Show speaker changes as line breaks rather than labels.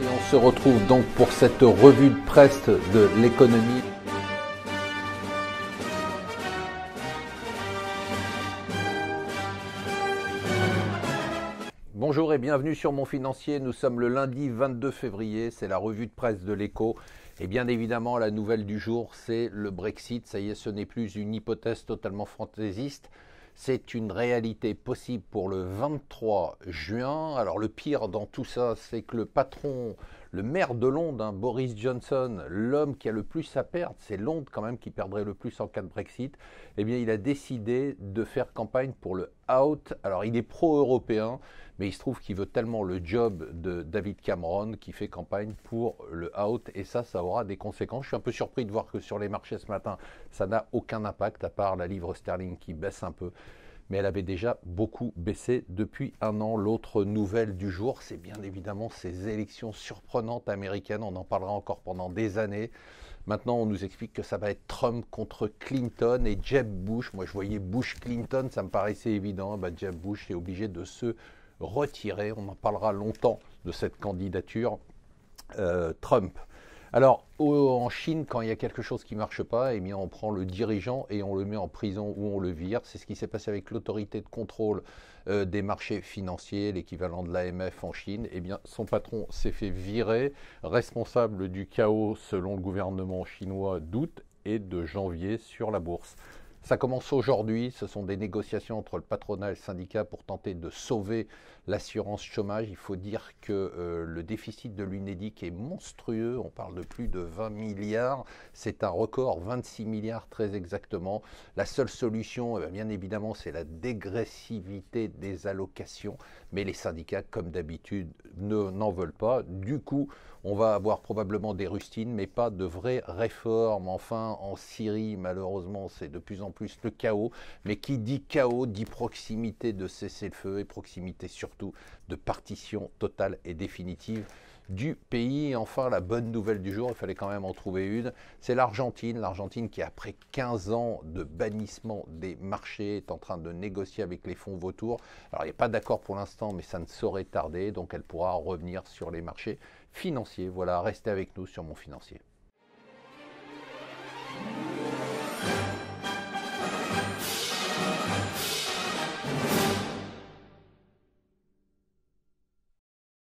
Et on se retrouve donc pour cette revue de presse de l'économie. Bonjour et bienvenue sur Mon Financier. Nous sommes le lundi 22 février. C'est la revue de presse de l'éco. Et bien évidemment, la nouvelle du jour, c'est le Brexit. Ça y est, ce n'est plus une hypothèse totalement fantaisiste. C'est une réalité possible pour le 23 juin. Alors le pire dans tout ça, c'est que le patron, le maire de Londres, hein, Boris Johnson, l'homme qui a le plus à perdre, c'est Londres quand même qui perdrait le plus en cas de Brexit, eh bien il a décidé de faire campagne pour le out. Alors il est pro-européen, mais il se trouve qu'il veut tellement le job de David Cameron qui fait campagne pour le out, et ça, ça aura des conséquences. Je suis un peu surpris de voir que sur les marchés ce matin, ça n'a aucun impact, à part la livre sterling qui baisse un peu mais elle avait déjà beaucoup baissé depuis un an. L'autre nouvelle du jour, c'est bien évidemment ces élections surprenantes américaines. On en parlera encore pendant des années. Maintenant, on nous explique que ça va être Trump contre Clinton et Jeb Bush. Moi, je voyais Bush-Clinton, ça me paraissait évident. Bah, Jeb Bush est obligé de se retirer. On en parlera longtemps de cette candidature. Euh, Trump alors, en Chine, quand il y a quelque chose qui ne marche pas, eh bien, on prend le dirigeant et on le met en prison ou on le vire. C'est ce qui s'est passé avec l'autorité de contrôle euh, des marchés financiers, l'équivalent de l'AMF en Chine. Eh bien, son patron s'est fait virer, responsable du chaos selon le gouvernement chinois d'août et de janvier sur la bourse. Ça commence aujourd'hui. Ce sont des négociations entre le patronat et le syndicat pour tenter de sauver l'assurance chômage. Il faut dire que euh, le déficit de l'UNEDIC est monstrueux. On parle de plus de 20 milliards. C'est un record, 26 milliards très exactement. La seule solution, eh bien, évidemment, c'est la dégressivité des allocations. Mais les syndicats, comme d'habitude, n'en veulent pas. Du coup, on va avoir probablement des rustines, mais pas de vraies réformes. Enfin, en Syrie, malheureusement, c'est de plus en plus le chaos. Mais qui dit chaos dit proximité de cessez-le-feu et proximité surtout de partition totale et définitive du pays. enfin, la bonne nouvelle du jour, il fallait quand même en trouver une, c'est l'Argentine. L'Argentine qui, après 15 ans de bannissement des marchés, est en train de négocier avec les fonds vautours. Alors, il n'y a pas d'accord pour l'instant, mais ça ne saurait tarder, donc elle pourra revenir sur les marchés financiers. Voilà, restez avec nous sur mon financier.